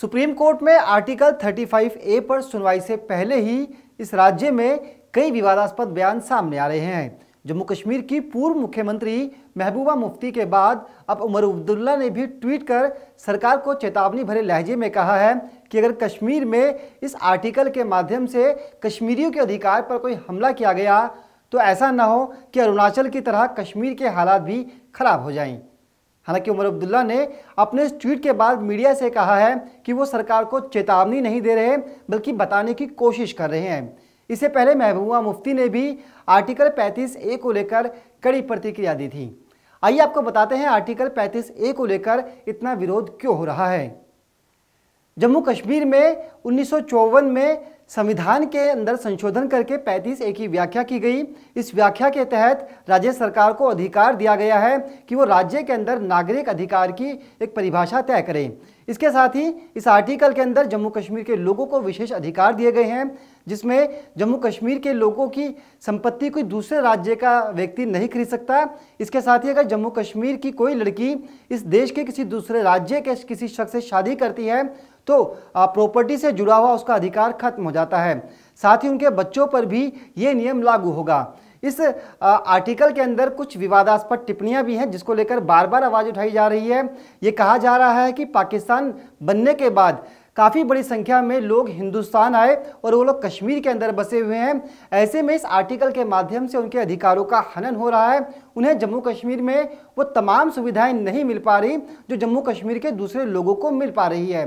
Supreme Court में article 35 A पर सुनवाई से पहले ही इस राज्य में कई विवादास्पद बयान सामने आ रहे हैं जम्मू कश्मीर की पूर्व मुख्यमंत्री महबूबा मुफ्ती के बाद अब उमर अब्दुल्ला ने भी ट्वीट कर सरकार को चेतावनी भरे लहजे में कहा है कि अगर कश्मीर में इस आर्टिकल के माध्यम से कश्मीरियों के अधिकार पर कोई हमला किया गया तो ऐसा ना हो कि अरुणाचल की तरह कश्मीर के हालात भी खराब हो जाएं। हालांकि उमर अब्दुल्ला ने अपने ट्वीट के बाद मीडिया से कहा है कि वो सरकार को चेतावनी नहीं दे रहे बल्कि बताने की कोशिश कर रहे हैं इससे पहले महबूबा मुफ्ती ने भी आर्टिकल 35 ए को लेकर कड़ी प्रतिक्रिया दी थी आइए आपको बताते हैं आर्टिकल 35 ए को लेकर इतना विरोध क्यों हो रहा है जम्मू कश्मीर में उन्नीस में संविधान के अंदर संशोधन करके 35 ए की व्याख्या की गई इस व्याख्या के तहत राज्य सरकार को अधिकार दिया गया है कि वो राज्य के अंदर नागरिक अधिकार की एक परिभाषा तय करें इसके साथ ही इस आर्टिकल के अंदर जम्मू कश्मीर के लोगों को विशेष अधिकार दिए गए हैं जिसमें जम्मू कश्मीर के लोगों की संपत्ति कोई दूसरे राज्य का व्यक्ति नहीं खरीद सकता इसके साथ ही अगर जम्मू कश्मीर की कोई लड़की इस देश के किसी दूसरे राज्य के किसी शख्स से शादी करती है तो प्रॉपर्टी से जुड़ा हुआ उसका अधिकार खत्म हो जाता है साथ ही उनके बच्चों पर भी ये नियम लागू होगा इस आर्टिकल के अंदर कुछ विवादास्पद टिप्पणियां भी हैं जिसको लेकर बार बार आवाज़ उठाई जा रही है ये कहा जा रहा है कि पाकिस्तान बनने के बाद काफ़ी बड़ी संख्या में लोग हिंदुस्तान आए और वो लोग कश्मीर के अंदर बसे हुए हैं ऐसे में इस आर्टिकल के माध्यम से उनके अधिकारों का हनन हो रहा है उन्हें जम्मू कश्मीर में वो तमाम सुविधाएं नहीं मिल पा रही जो जम्मू कश्मीर के दूसरे लोगों को मिल पा रही है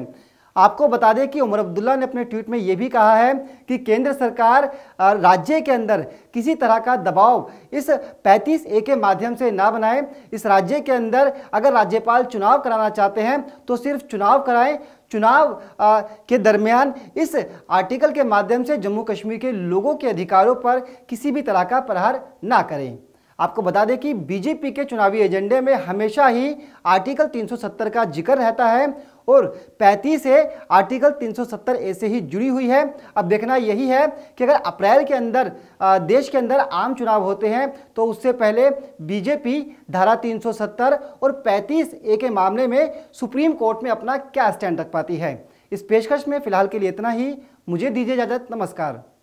आपको बता दें कि उमर अब्दुल्ला ने अपने ट्वीट में ये भी कहा है कि केंद्र सरकार राज्य के अंदर किसी तरह का दबाव इस 35 ए के माध्यम से ना बनाए इस राज्य के अंदर अगर राज्यपाल चुनाव कराना चाहते हैं तो सिर्फ चुनाव कराएं चुनाव आ, के दरमियान इस आर्टिकल के माध्यम से जम्मू कश्मीर के लोगों के अधिकारों पर किसी भी तरह का प्रहार ना करें आपको बता दें कि बीजेपी के चुनावी एजेंडे में हमेशा ही आर्टिकल 370 का जिक्र रहता है और 35 ए आर्टिकल 370 ए से ही जुड़ी हुई है अब देखना यही है कि अगर अप्रैल के अंदर देश के अंदर आम चुनाव होते हैं तो उससे पहले बीजेपी धारा 370 और 35 ए के मामले में सुप्रीम कोर्ट में अपना क्या स्टैंड रख पाती है इस पेशकश में फिलहाल के लिए इतना ही मुझे दीजिए इजाज़त नमस्कार